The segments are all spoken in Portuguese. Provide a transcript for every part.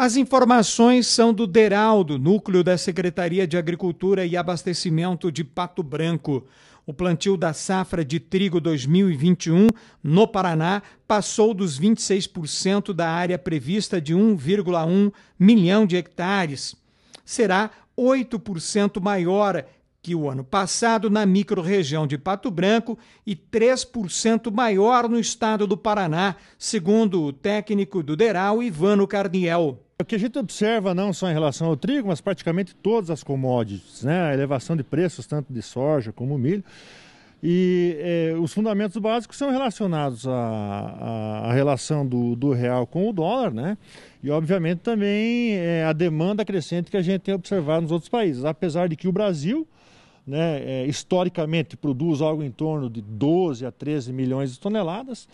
As informações são do Deraldo, núcleo da Secretaria de Agricultura e Abastecimento de Pato Branco. O plantio da safra de trigo 2021 no Paraná passou dos 26% da área prevista de 1,1 milhão de hectares. Será 8% maior que o ano passado na microrregião de Pato Branco e 3% maior no estado do Paraná, segundo o técnico do Deral Ivano Carniel. O que a gente observa não só em relação ao trigo, mas praticamente todas as commodities, né? a elevação de preços, tanto de soja como milho. E é, os fundamentos básicos são relacionados à, relação do, do, real com o dólar, né? E obviamente também eh, a demanda crescente que a gente tem observado nos outros países. Apesar de que o Brasil, né, é, historicamente, produz algo em torno de 12 a 13 milhões de toneladas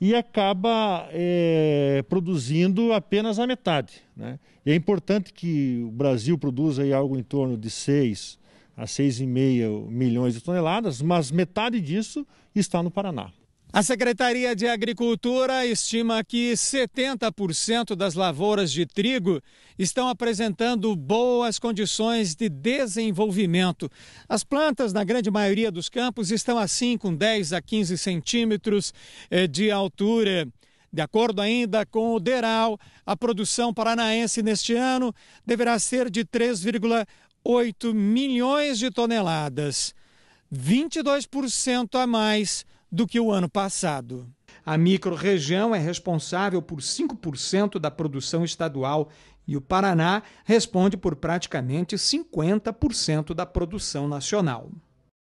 e acaba é, produzindo apenas a metade. Né? é importante que o Brasil produza aí algo em torno de 6 a 6,5 milhões de toneladas, mas metade disso está no Paraná. A Secretaria de Agricultura estima que 70% das lavouras de trigo estão apresentando boas condições de desenvolvimento. As plantas, na grande maioria dos campos, estão assim com 10 a 15 centímetros eh, de altura. De acordo ainda com o DERAL, a produção paranaense neste ano deverá ser de 3,8 milhões de toneladas, 22% a mais do que o ano passado. A microrregião é responsável por 5% da produção estadual e o Paraná responde por praticamente 50% da produção nacional.